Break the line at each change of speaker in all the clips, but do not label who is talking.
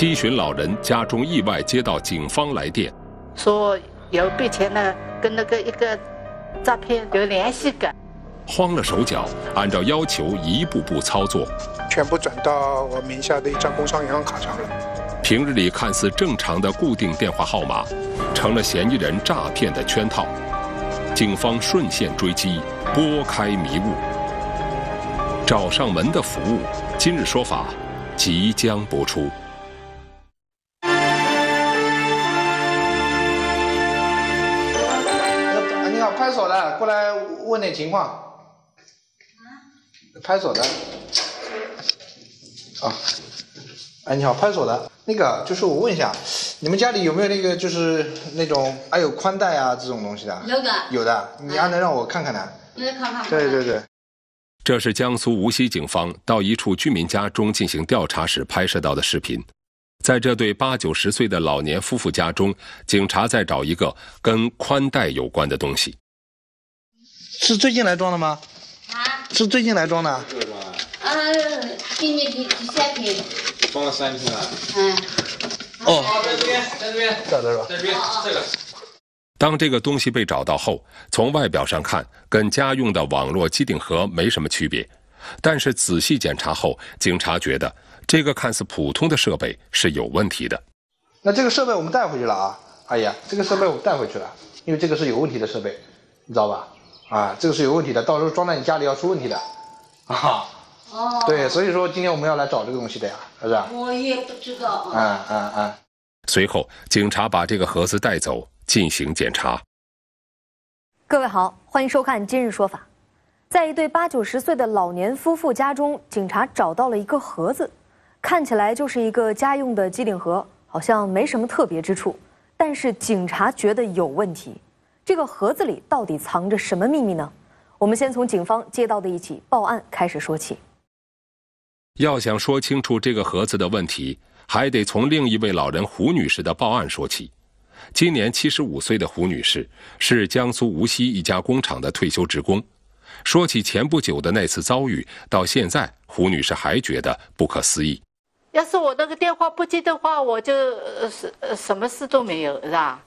七旬老人家中意外接到警方来电，
说有被前呢跟那个一个诈骗有联系的，
慌了手脚，按照要求一步步操作，
全部转到我名下的一张工商银行卡上了。
平日里看似正常的固定电话号码，成了嫌疑人诈骗的圈套。警方顺线追击，拨开迷雾，找上门的服务。今日说法，即将播出。
开锁的，过来问点情况。啊？
拍锁的。啊。哎，你好，拍锁的。那个，就是我问一下，你们家里有没有那个，就是那种还有宽带啊这种东西的？有的。有的。你还能让我看看吗？看看。对对对。
这是江苏无锡警方到一处居民家中进行调查时拍摄到的视频。在这对八九十岁的老年夫妇家中，警察在找一个跟宽带有关的东西。
是最近来装的吗？啊！是最近来装的。啊。
今给第第三天。
装了三天了。
嗯。哦。在这边，在这边，在这边，在这边这个。
当这个东西被找到后，从外表上看跟家用的网络机顶盒没什么区别，但是仔细检查后，警察觉得这个看似普通的设备是有问题的。
那这个设备我们带回去了啊，阿姨，这个设备我们带回去了，因为这个是有问题的设备，你知道吧？啊，这个是有问题的，到时候装在你家里要出问题的，啊，哦，对，所以说今天我们要来找这个东西的呀，是不是？
我也不知道。
啊啊啊！随后，警察把这个盒子带走进行检查。
各位好，欢迎收看《今日说法》。在一对八九十岁的老年夫妇家中，警察找到了一个盒子，看起来就是一个家用的机顶盒，好像没什么特别之处，但是警察觉得有问题。这个盒子里到底藏着什么秘密呢？我们先从警方接到的一起报案开始说起。
要想说清楚这个盒子的问题，还得从另一位老人胡女士的报案说起。今年七十五岁的胡女士是江苏无锡一家工厂的退休职工。说起前不久的那次遭遇，到现在胡女士还觉得不可思议。
要是我那个电话不接的话，我就什什么事都没有，是吧？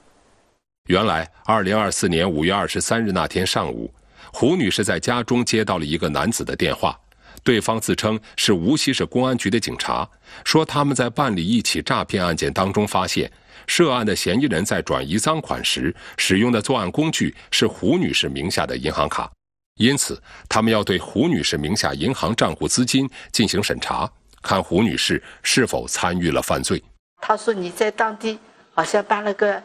原来，二零二四年五月二十三日那天上午，胡女士在家中接到了一个男子的电话，对方自称是无锡市公安局的警察，说他们在办理一起诈骗案件当中发现，涉案的嫌疑人在转移赃款时使用的作案工具是胡女士名下的银行卡，因此他们要对胡女士名下银行账户资金进行审查，看胡女士是否参与了犯罪。
他说：“你在当地好像办了个。”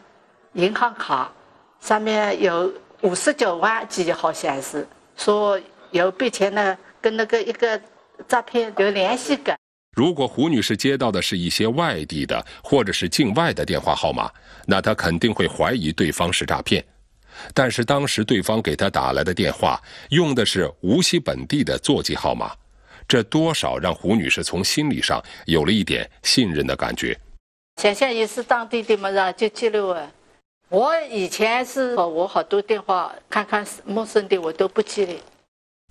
银行卡上面有五十九万几，好像是说有被钱呢，跟那个一个诈骗有联系的。
如果胡女士接到的是一些外地的或者是境外的电话号码，那她肯定会怀疑对方是诈骗。但是当时对方给她打来的电话用的是无锡本地的座机号码，这多少让胡女士从心理上有了一点信任的感觉。
想想也是当地的嘛，就接了我。我以前是，我好多电话看看陌生的，我都不接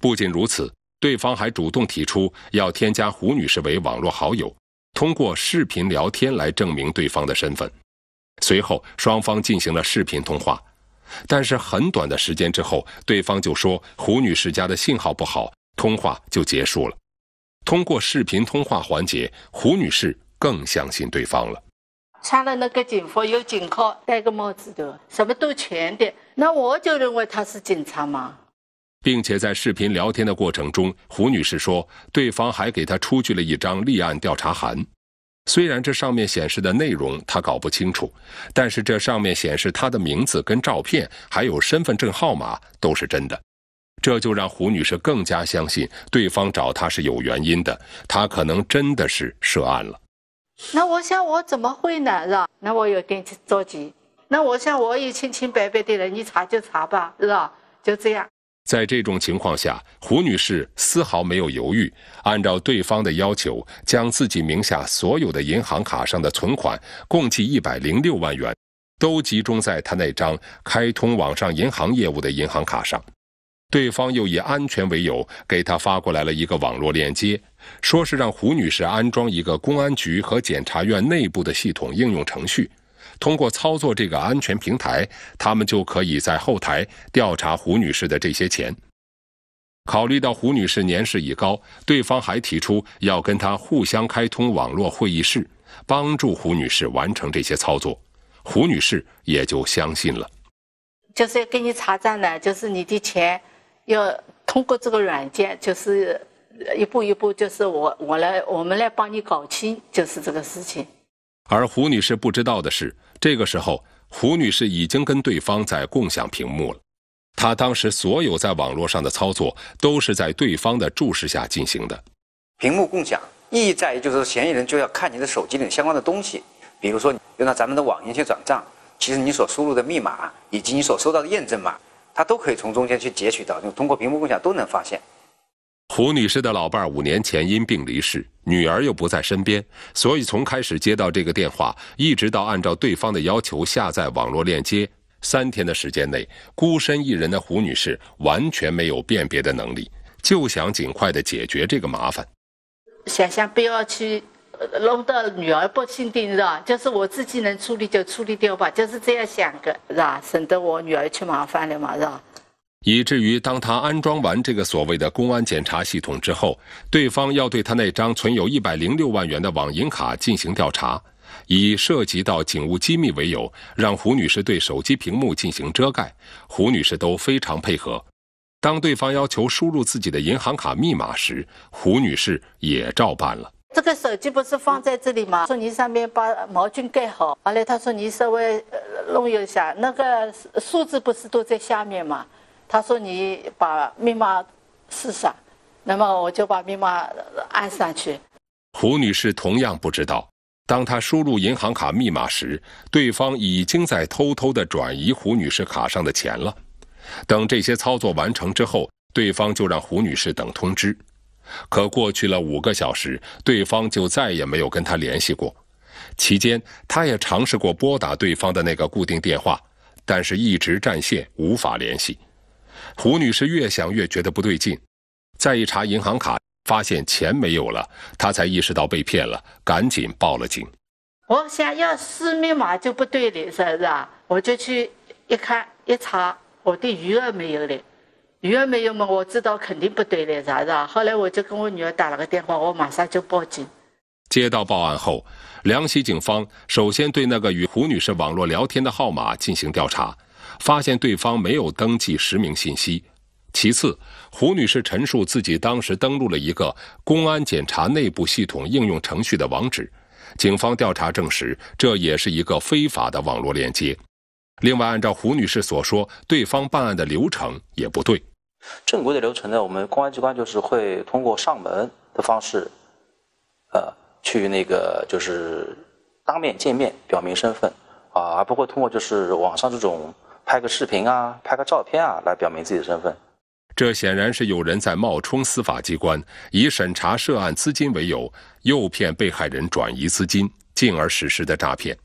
不仅如此，对方还主动提出要添加胡女士为网络好友，通过视频聊天来证明对方的身份。随后，双方进行了视频通话，但是很短的时间之后，对方就说胡女士家的信号不好，通话就结束了。通过视频通话环节，胡女士更相信对方了。
穿了那个警服，有警号，戴个帽子的，什么都全的，那我就认为他是警察嘛。
并且在视频聊天的过程中，胡女士说，对方还给她出具了一张立案调查函。虽然这上面显示的内容她搞不清楚，但是这上面显示她的名字、跟照片还有身份证号码都是真的，这就让胡女士更加相信对方找她是有原因的，她可能真的是涉案了。
那我想我怎么会呢？是吧？那我有点着急。那我想我也清清白白的了，你查就查吧，是吧？就这样。
在这种情况下，胡女士丝毫没有犹豫，按照对方的要求，将自己名下所有的银行卡上的存款共计一百零六万元，都集中在她那张开通网上银行业务的银行卡上。对方又以安全为由，给他发过来了一个网络链接，说是让胡女士安装一个公安局和检察院内部的系统应用程序。通过操作这个安全平台，他们就可以在后台调查胡女士的这些钱。考虑到胡女士年事已高，对方还提出要跟她互相开通网络会议室，帮助胡女士完成这些操作。胡女士也就相信了，就
是给你查账的，就是你的钱。要通过这个软件，就是一步一步，就是我我来，我们来帮你搞清，就是这个事情。
而胡女士不知道的是，这个时候胡女士已经跟对方在共享屏幕了。她当时所有在网络上的操作，都是在对方的注视下进行的。屏幕共享
意义在于，就是嫌疑人就要看你的手机里相关的东西，比如说用到咱们的网银去转账，其实你所输入的密码以及你所收到的验证码。他都可以从中间去截取到，就通过屏幕共享都能发现。
胡女士的老伴儿五年前因病离世，女儿又不在身边，所以从开始接到这个电话，一直到按照对方的要求下载网络链接，三天的时间内，孤身一人的胡女士完全没有辨别的能力，就想尽快的解决这个麻烦。
想想不要去。弄到女儿不心定是吧？就是我自己能处理就处理掉吧，就是这样想的，是吧？省得我女儿去麻烦了嘛，是吧？
以至于当他安装完这个所谓的公安检查系统之后，对方要对他那张存有一百零六万元的网银卡进行调查，以涉及到警务机密为由，让胡女士对手机屏幕进行遮盖。胡女士都非常配合。当对方要求输入自己的银行卡密码时，胡女士也照办了。
这个手机不是放在这里吗？说你上面把毛巾盖好。完了，他说你稍微弄一下，那个数字不是都在下面吗？他说你把密码试下，那么我就把密码按上去。
胡女士同样不知道，当她输入银行卡密码时，对方已经在偷偷地转移胡女士卡上的钱了。等这些操作完成之后，对方就让胡女士等通知。可过去了五个小时，对方就再也没有跟他联系过。期间，他也尝试过拨打对方的那个固定电话，但是一直占线，无法联系。胡女士越想越觉得不对劲，再一查银行卡，发现钱没有了，她才意识到被骗了，赶紧报了警。
我想要私密码就不对了，是不是啊？我就去一看一查，我的余额没有了。女儿没有嘛？我知道肯定不对的，啥子？后来我就跟我女儿打了个电话，我马上就报警。
接到报案后，梁溪警方首先对那个与胡女士网络聊天的号码进行调查，发现对方没有登记实名信息。其次，胡女士陈述自己当时登录了一个公安检查内部系统应用程序的网址，警方调查证实这也是一个非法的网络链接。另外，按照胡女士所说，对方办案的流程也不对。
正规的流程呢？我们公安机关就是会通过上门的方式，呃，去那个就是当面见面，表明身份啊，而不会通过就是网上这种拍个视频啊、拍个照片啊来表明自己的身份。
这显然是有人在冒充司法机关，以审查涉案资金为由，诱骗被害人转移资金，进而实施的诈骗。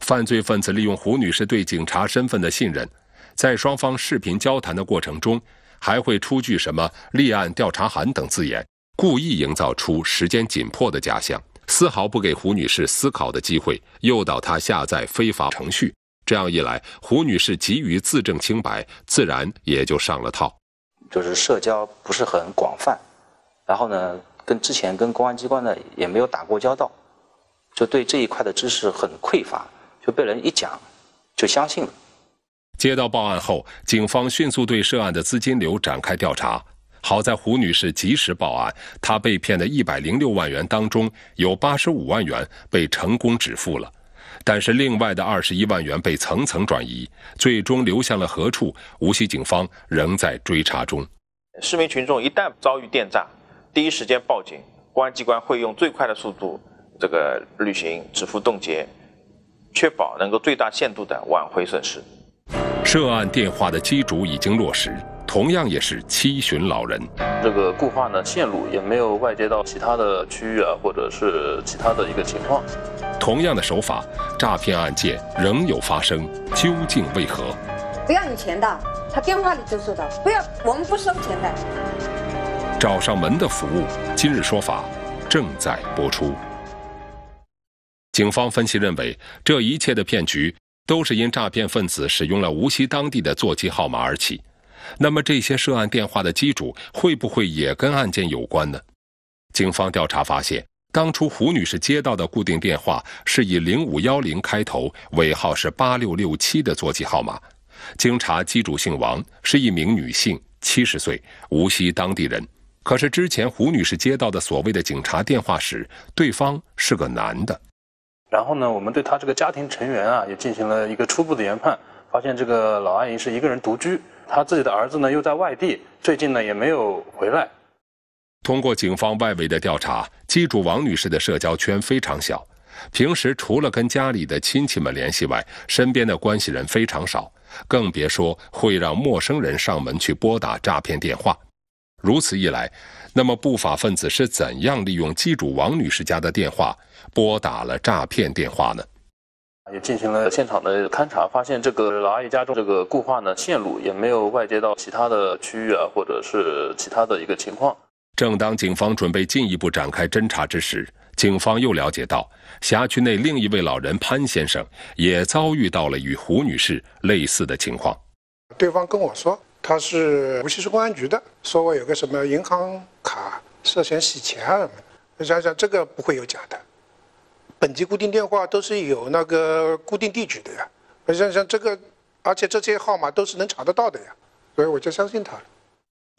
犯罪分子利用胡女士对警察身份的信任，在双方视频交谈的过程中。还会出具什么立案调查函等字眼，故意营造出时间紧迫的假象，丝毫不给胡女士思考的机会，诱导她下载非法程序。这样一来，胡女士急于自证清白，自然也就上了套。
就是社交不是很广泛，然后呢，跟之前跟公安机关呢也没有打过交道，就对这一块的知识很匮乏，就被人一讲，就相信了。
接到报案后，警方迅速对涉案的资金流展开调查。好在胡女士及时报案，她被骗的一百零六万元当中，有八十五万元被成功止付了，但是另外的二十一万元被层层转移，最终流向了何处？无锡警方仍在追查中。
市民群众一旦遭遇电诈，第一时间报警，公安机关会用最快的速度，这个履行止付冻结，确保能够最大限度的挽回损失。
涉案电话的机主已经落实，同样也是七旬老人。
这个固话呢线
路也没有外接到其他的区域啊，或者是其他的一个情况。
同样的手法，诈骗案件仍有发生，究竟为何？
不要你钱
的，他电话里就说到不要，我们不收钱的。
找上门的服务，今日说法正在播出。警方分析认为，这一切的骗局。都是因诈骗分子使用了无锡当地的座机号码而起，那么这些涉案电话的机主会不会也跟案件有关呢？警方调查发现，当初胡女士接到的固定电话是以零五幺零开头，尾号是八六六七的座机号码。经查，机主姓王，是一名女性，七十岁，无锡当地人。可是之前胡女士接到的所谓的警察电话时，对方是个男的。然
后呢，我们对他这个家庭成员啊也进行了一个初步的研判，发现这个老阿姨是一个人独居，她自己的儿子呢又在外地，最近呢也没有回来。
通过警方外围的调查，机主王女士的社交圈非常小，平时除了跟家里的亲戚们联系外，身边的关系人非常少，更别说会让陌生人上门去拨打诈骗电话。如此一来，那么不法分子是怎样利用机主王女士家的电话？拨打了诈骗电话呢，
也进行了现场的勘查，发现这个老阿姨家中这个固话呢线路也没有外接到其他的区域啊，或者是其他的一个情况。
正当警方准备进一步展开侦查之时，警方又了解到辖区内另一位老人潘先生也遭遇到了与胡女士类似的情况。
对方跟我说他是无锡市公安局的，说我有个什么银行卡涉嫌洗钱，想想这个不会有假的。本机固定电话
都是有那个固定地址的呀，而像像这个，而且这些号码都是能查得到的呀，所以我就相信他了。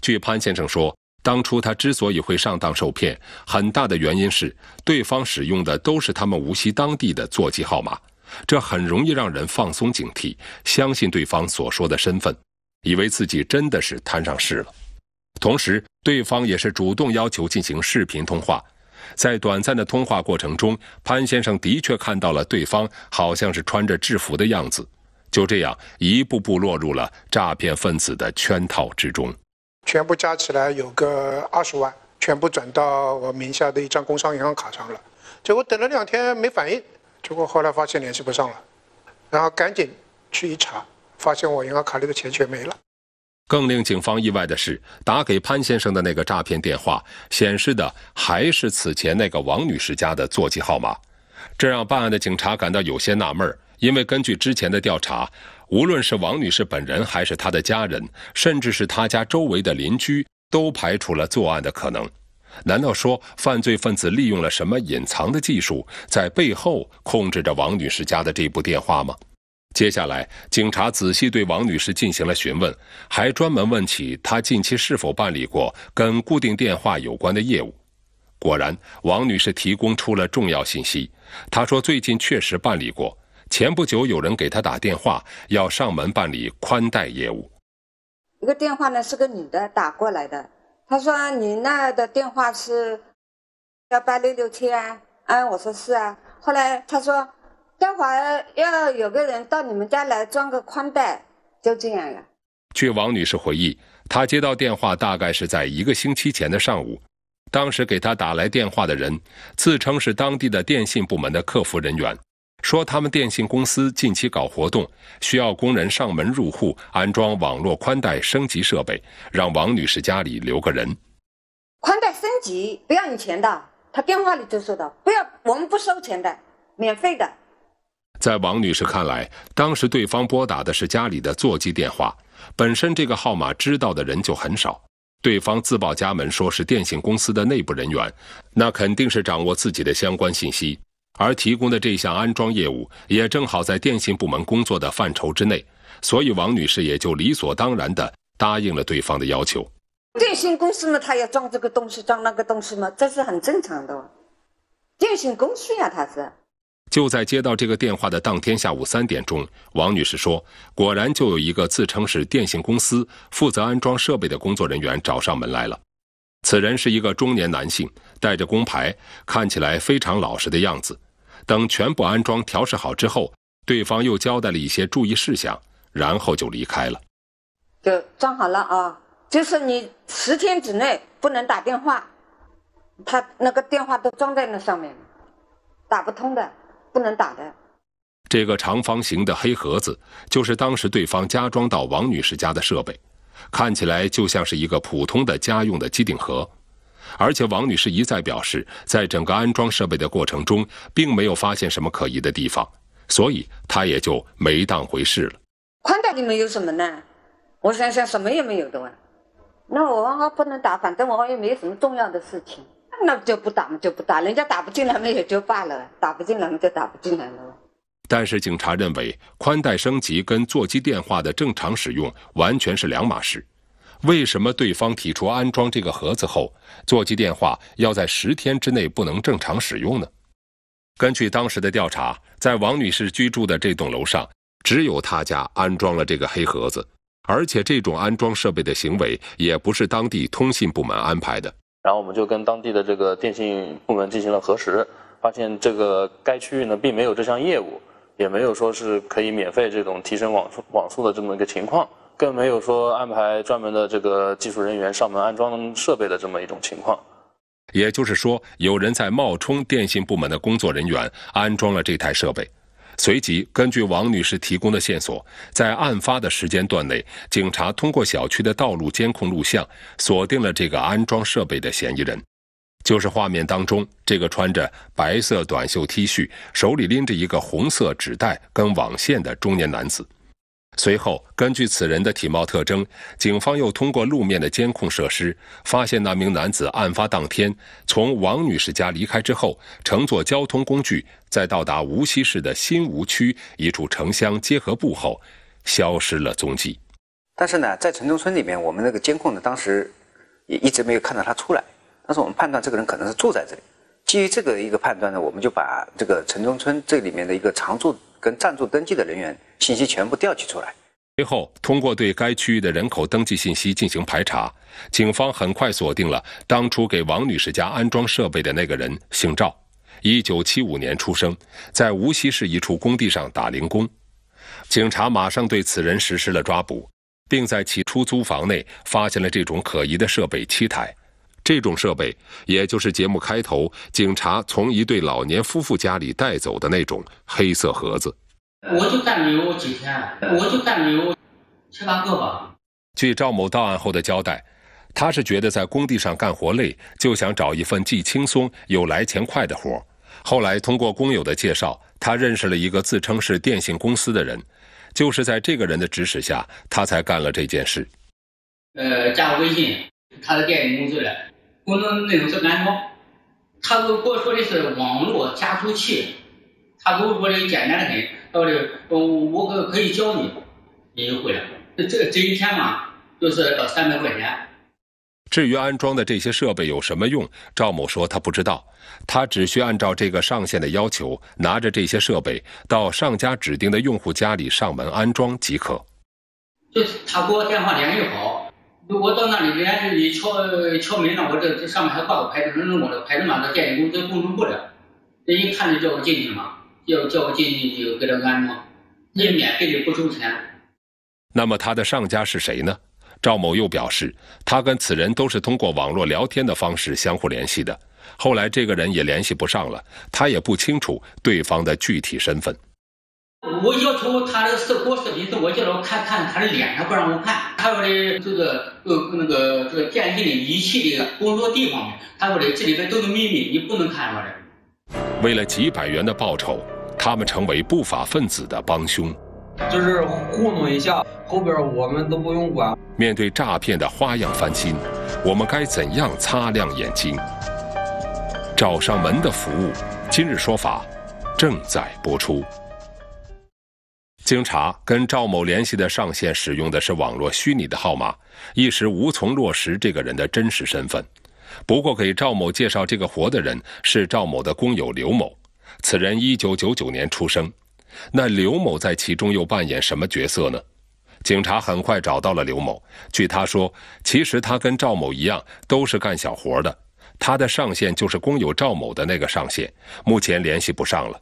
据潘先生说，当初他之所以会上当受骗，很大的原因是对方使用的都是他们无锡当地的座机号码，这很容易让人放松警惕，相信对方所说的身份，以为自己真的是摊上事了。同时，对方也是主动要求进行视频通话。在短暂的通话过程中，潘先生的确看到了对方好像是穿着制服的样子，就这样一步步落入了诈骗分子的圈套之中。全部加起来有个二十万，
全
部转到我名下的一张工商银行卡上了。结果等了两天没反应，结
果后来发现联系不上了，然后赶紧去一查，发现我银行卡里的钱全没了。更令警方意外的是，打给潘先生的那个诈骗电话显示的还是此前那个王女士家的座机号码，这让办案的警察感到有些纳闷儿。因为根据之前的调查，无论是王女士本人，还是她的家人，甚至是她家周围的邻居，都排除了作案的可能。难道说犯罪分子利用了什么隐藏的技术，在背后控制着王女士家的这部电话吗？接下来，警察仔细对王女士进行了询问，还专门问起她近期是否办理过跟固定电话有关的业务。果然，王女士提供出了重要信息。她说，最近确实办理过，前不久有人给她打电话，要上门办理宽带业务。
一个电话呢，是个女的打过来的，她说：“你那的电话是幺八六六七啊？”嗯，我说是啊。后来她说。待会儿要有个人到你们家来装个宽带，就这样了。
据王女士回忆，她接到电话大概是在一个星期前的上午，当时给她打来电话的人自称是当地的电信部门的客服人员，说他们电信公司近期搞活动，需要工人上门入户安装网络宽带升级设备，让王女士家里留个人。
宽带升级不要你钱的，他电话里就说到不要，我们不收钱的，免费的。
在王女士看来，当时对方拨打的是家里的座机电话，本身这个号码知道的人就很少。对方自报家门说是电信公司的内部人员，那肯定是掌握自己的相关信息。而提供的这项安装业务也正好在电信部门工作的范畴之内，所以王女士也就理所当然地答应了对方的要求。
电信公司嘛，他要装这个东西，装那个东西嘛，这是很正常的。电信公司呀，他是。
就在接到这个电话的当天下午三点钟，王女士说：“果然，就有一个自称是电信公司负责安装设备的工作人员找上门来了。此人是一个中年男性，带着工牌，看起来非常老实的样子。等全部安装调试好之后，对方又交代了一些注意事项，然后就离开了。
就装好了啊，就是你十天之内不能打电话，他那个电话都装在那上面，打不通的。”不能打的，
这个长方形的黑盒子就是当时对方加装到王女士家的设备，看起来就像是一个普通的家用的机顶盒，而且王女士一再表示，在整个安装设备的过程中，并没有发现什么可疑的地方，所以她也就没当回事了。
宽带里面有什么呢？我想想，什么也没有的哇。那我不能打，反正我也没什么重要的事情。那就不打嘛，就不打，人家打不进来嘛，也就罢了，打不进来嘛，就打不进来
了。但是警察认为，宽带升级跟座机电话的正常使用完全是两码事。为什么对方提出安装这个盒子后，座机电话要在十天之内不能正常使用呢？根据当时的调查，在王女士居住的这栋楼上，只有她家安装了这个黑盒子，而且这种安装设备的行为也不是当地通信部门安排的。
然后我们就跟当地的这个电信部门进行了核实，发现这个该区域呢并没有这项业务，也没有说是可以免费这种提升网速网速的这么一个情况，更没有说安排专门的这个技术人员上门安装设备的这么一种情况。
也就是说，有人在冒充电信部门的工作人员安装了这台设备。随即，根据王女士提供的线索，在案发的时间段内，警察通过小区的道路监控录像锁定了这个安装设备的嫌疑人，就是画面当中这个穿着白色短袖 T 恤、手里拎着一个红色纸袋跟网线的中年男子。随后，根据此人的体貌特征，警方又通过路面的监控设施，发现那名男子案发当天从王女士家离开之后，乘坐交通工具，在到达无锡市的新吴区一处城乡结合部后，消失了踪迹。
但是呢，在城中村里面，我们那个监控呢，当时也一直没有看到他出来。但是我们判断这个人可能是住在这里。基于这个一个判断呢，我们就把这个城中村这里面的一个常住。跟暂住登记的人员信息全部调取出来。
随后，通过对该区域的人口登记信息进行排查，警方很快锁定了当初给王女士家安装设备的那个人，姓赵，一九七五年出生，在无锡市一处工地上打零工。警察马上对此人实施了抓捕，并在其出租房内发现了这种可疑的设备七台。这种设备，也就是节目开头警察从一对老年夫妇家里带走的那种黑色盒子。
我就干了有几天，我就干了有七八个
吧。据赵某到案后的交代，他是觉得在工地上干活累，就想找一份既轻松又来钱快的活。后来通过工友的介绍，他认识了一个自称是电信公司的人，就是在这个人的指使下，他才干了这件事。
呃，加我微信，他是电影公司嘞。工作内容是安装，他给我说的是网络加速器，他给我说的简单得很，到这我可可以教你，你就会了。这这一天嘛，就是三百块钱。
至于安装的这些设备有什么用，赵某说他不知道，他只需按照这个上线的要求，拿着这些设备到上家指定的用户家里上门安装即可。
就他
给我电话联系好。我到那里，连你敲敲门了，我这这上面还挂个牌子，那我的牌子嘛，那电影公司工程部的，人一看就叫我进去嘛，要叫我进去就给他安嘛，也免费的，不收钱。
那么他的上家是谁呢？赵某又表示，他跟此人都是通过网络聊天的方式相互联系的，后来这个人也联系不上了，他也不清楚对方的具体身份。
我要求他的个视过视频是我叫他看看他的脸，他不让我看。他说的这个呃那个这个电信的仪器的工作地方，他说的这里面都是秘密，你不能看，出
的。为了几百元的报酬，他们成为不法分子的帮凶，
就是糊弄一下，后边我们都不用管。
面对诈骗的花样翻新，我们该怎样擦亮眼睛？找上门的服务，今日说法正在播出。经查，跟赵某联系的上线使用的是网络虚拟的号码，一时无从落实这个人的真实身份。不过，给赵某介绍这个活的人是赵某的工友刘某，此人一九九九年出生。那刘某在其中又扮演什么角色呢？警察很快找到了刘某。据他说，其实他跟赵某一样，都是干小活的。他的上线就是工友赵某的那个上线，目前联系不上了。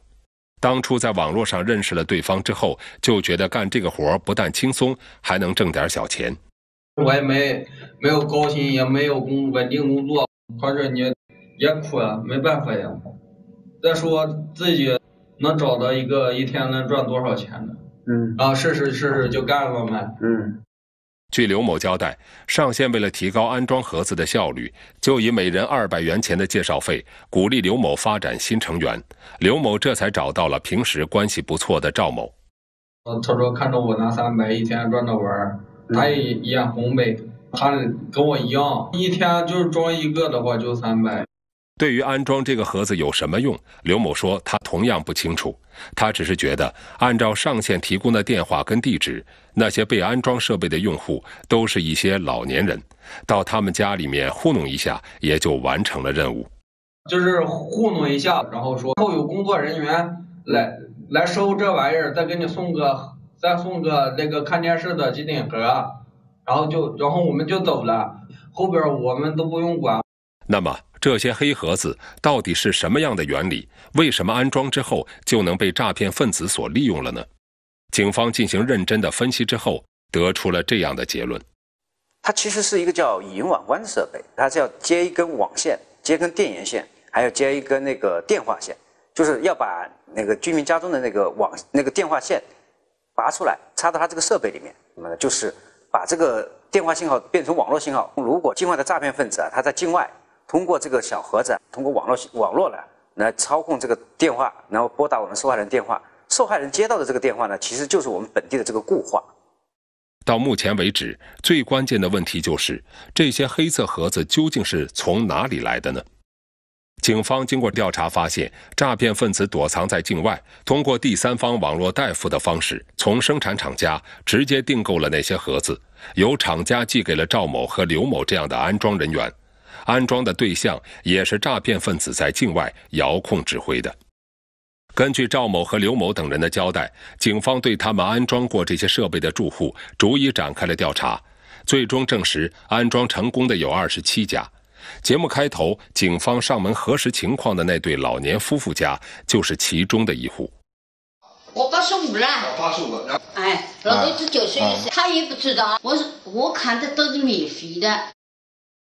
当初在网络上认识了对方之后，就觉得干这个活不但轻松，还能挣点小钱。
我也没没有高薪，也没有工稳定工作，或者你也苦啊，没办法呀。再说自己能找到一个一天能赚多少钱的，嗯，啊，试试试试就干了呗，
嗯。据刘某交代，上线为了提高安装盒子的效率，就以每人二百元钱的介绍费鼓励刘某发展新成员。刘某这才找到了平时关系不错的赵某。
他说：“看着我拿三百一天赚着玩他也眼红呗。他跟我一样，一天就是装一个的话就三百。”
对于安装这个盒子有什么用，刘某说他同样不清楚。他只是觉得，按照上线提供的电话跟地址，那些被安装设备的用户都是一些老年人，到他们家里面糊弄一下也就完成了任务，
就是糊弄一下，然后说后有工作人员来来收这玩意儿，再给你送个再送个那个看电视的机顶盒，然后就然后我们就走了，后边我们都不用管。
那么。这些黑盒子到底是什么样的原理？为什么安装之后就能被诈骗分子所利用了呢？警方进行认真的分析之后，得出了这样的结论：
它其实是一个叫音网关的设备，它是要接一根网线、接根电源线，还要接一根那个电话线，就是要把那个居民家中的那个网、那个电话线拔出来，插到它这个设备里面。什么呢？就是把这个电话信号变成网络信号。如果境外的诈骗分子啊，他在境外。通过这个小盒子，通过网络网络呢，来操控这个电话，然后拨打我们受害人电话。受害人接到的这个电话呢，其实就是我们本地的这个固话。
到目前为止，最关键的问题就是这些黑色盒子究竟是从哪里来的呢？警方经过调查发现，诈骗分子躲藏在境外，通过第三方网络代付的方式，从生产厂家直接订购了那些盒子，由厂家寄给了赵某和刘某这样的安装人员。安装的对象也是诈骗分子在境外遥控指挥的。根据赵某和刘某等人的交代，警方对他们安装过这些设备的住户逐一展开了调查，最终证实安装成功的有二十七家。节目开头，警方上门核实情况的那对老年夫妇家就是其中的一户。
我八十五了，八十五。哎，老头子九十一岁，他也不知道。我
我看的都是免费的。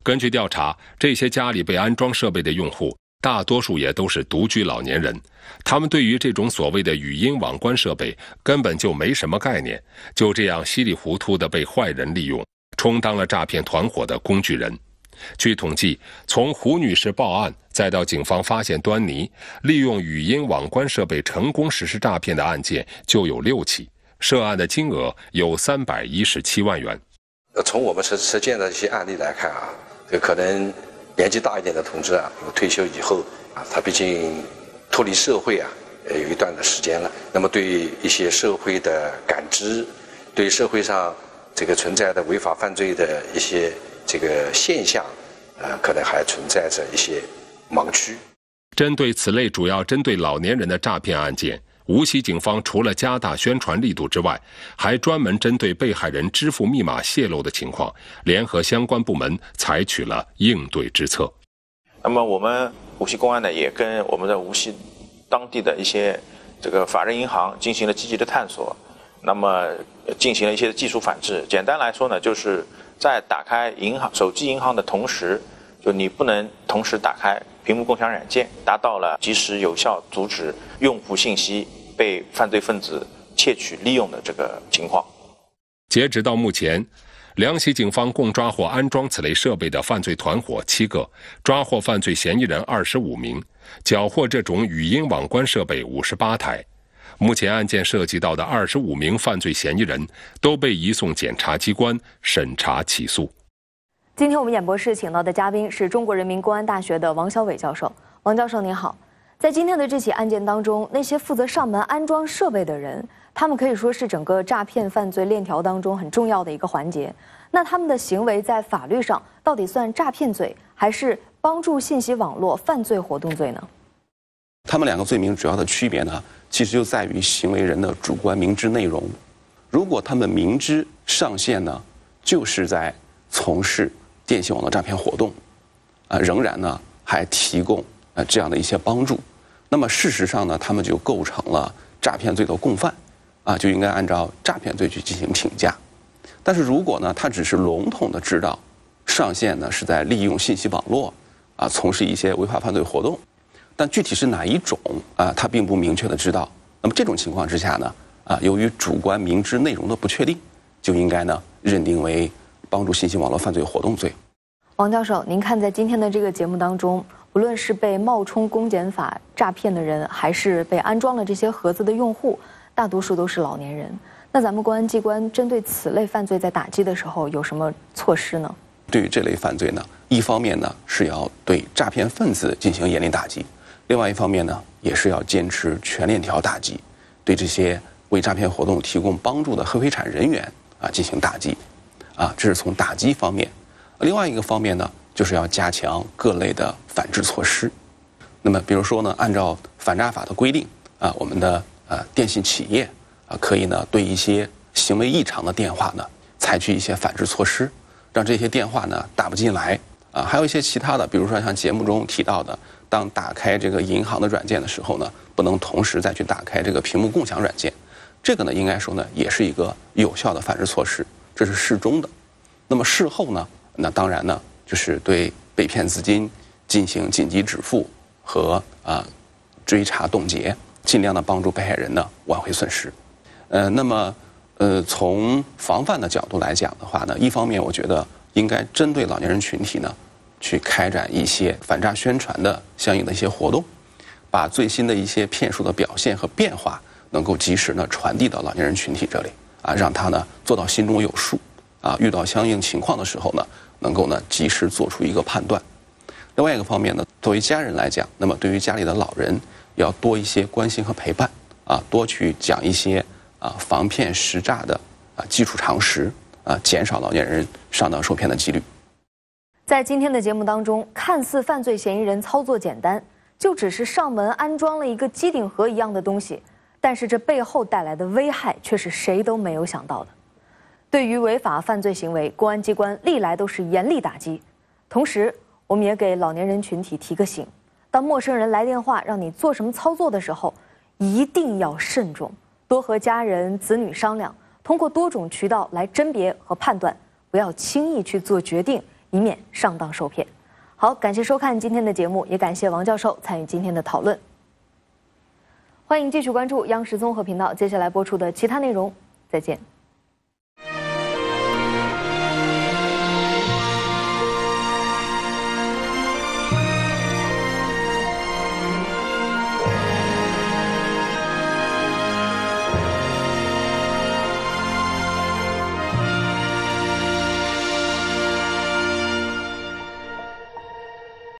根据调查，这些家里被安装设备的用户，大多数也都是独居老年人。他们对于这种所谓的语音网关设备根本就没什么概念，就这样稀里糊涂地被坏人利用，充当了诈骗团伙的工具人。据统计，从胡女士报案再到警方发现端倪，利用语音网关设备成功实施诈骗的案件就有六起，涉案的金额有三百一十七万元。
从我们实实践的一些案例来看啊。
可能年纪大一点的同志啊，比如退休以后啊，他毕竟脱离社会啊，呃，有一段的时间了。那么，对一些社会的感知，对社会上这个存在的违法犯罪的一些这个现象，呃，可能还存在着一些盲区。针对此类主要针对老年人的诈骗案件。无锡警方除了加大宣传力度之外，还专门针对被害人支付密码泄露的情况，联合相关部门采取了应对之策。那么，
我们无锡公安呢，也跟我们的无锡当地的一些这个法人银行进行了积极的探索，那么进行了一些技术反制。简单来说呢，就是在打开银行手机银行的同时，就你不能同时打开屏幕共享软件，达到了及时有效阻止用户信息。被犯罪分子窃取利用的这个情况，
截止到目前，凉溪警方共抓获安装此类设备的犯罪团伙七个，抓获犯罪嫌疑人二十五名，缴获这种语音网关设备五十八台。目前案件涉及到的二十五名犯罪嫌疑人都被移送检察机关审查起诉。
今天我们演播室请到的嘉宾是中国人民公安大学的王小伟教授，王教授您好。在今天的这起案件当中，那些负责上门安装设备的人，他们可以说是整个诈骗犯罪链条当中很重要的一个环节。那他们的行为在法律上到底算诈骗罪，还是帮助信息网络犯罪活动罪呢？
他们两个罪名主要的区别呢，其实就在于行为人的主观明知内容。如果他们明知上线呢，就是在从事电信网络诈骗活动，啊，仍然呢还提供啊这样的一些帮助。那么事实上呢，他们就构成了诈骗罪的共犯，啊，就应该按照诈骗罪去进行评价。但是如果呢，他只是笼统的知道，上线呢是在利用信息网络，啊，从事一些违法犯罪活动，但具体是哪一种啊，他并不明确的知道。那么这种情况之下呢，啊，由于主观明知内容的不确定，就应该呢认定为帮助信息网络犯罪活动罪。
王教授，您看在今天的这个节目当中。无论是被冒充公检法诈骗的人，还是被安装了这些盒子的用户，大多数都是老年人。那咱们公安机关针对此类犯罪在打击的时候有什么措施呢？
对于这类犯罪呢，一方面呢是要对诈骗分子进行严厉打击，另外一方面呢也是要坚持全链条打击，对这些为诈骗活动提供帮助的黑灰产人员啊进行打击，啊，这是从打击方面。另外一个方面呢？就是要加强各类的反制措施，那么比如说呢，按照反诈法的规定啊，我们的呃电信企业啊可以呢对一些行为异常的电话呢采取一些反制措施，让这些电话呢打不进来啊，还有一些其他的，比如说像节目中提到的，当打开这个银行的软件的时候呢，不能同时再去打开这个屏幕共享软件，这个呢应该说呢也是一个有效的反制措施，这是事中的，那么事后呢，那当然呢。就是对被骗资金进行紧急止付和啊追查冻结，尽量的帮助被害人呢挽回损失。呃，那么呃从防范的角度来讲的话呢，一方面我觉得应该针对老年人群体呢，去开展一些反诈宣传的相应的一些活动，把最新的一些骗术的表现和变化能够及时呢传递到老年人群体这里啊，让他呢做到心中有数啊，遇到相应情况的时候呢。能够呢及时做出一个判断。另外一个方面呢，作为家人来讲，那么对于家里的老人，要多一些关心和陪伴啊，多去讲一些啊防骗识诈的啊基础常识啊，减少老年人上当受骗的几率。
在今天的节目当中，看似犯罪嫌疑人操作简单，就只是上门安装了一个机顶盒一样的东西，但是这背后带来的危害却是谁都没有想到的。对于违法犯罪行为，公安机关历来都是严厉打击。同时，我们也给老年人群体提个醒：当陌生人来电话让你做什么操作的时候，一定要慎重，多和家人、子女商量，通过多种渠道来甄别和判断，不要轻易去做决定，以免上当受骗。好，感谢收看今天的节目，也感谢王教授参与今天的讨论。欢迎继续关注央视综合频道接下来播出的其他内容。再见。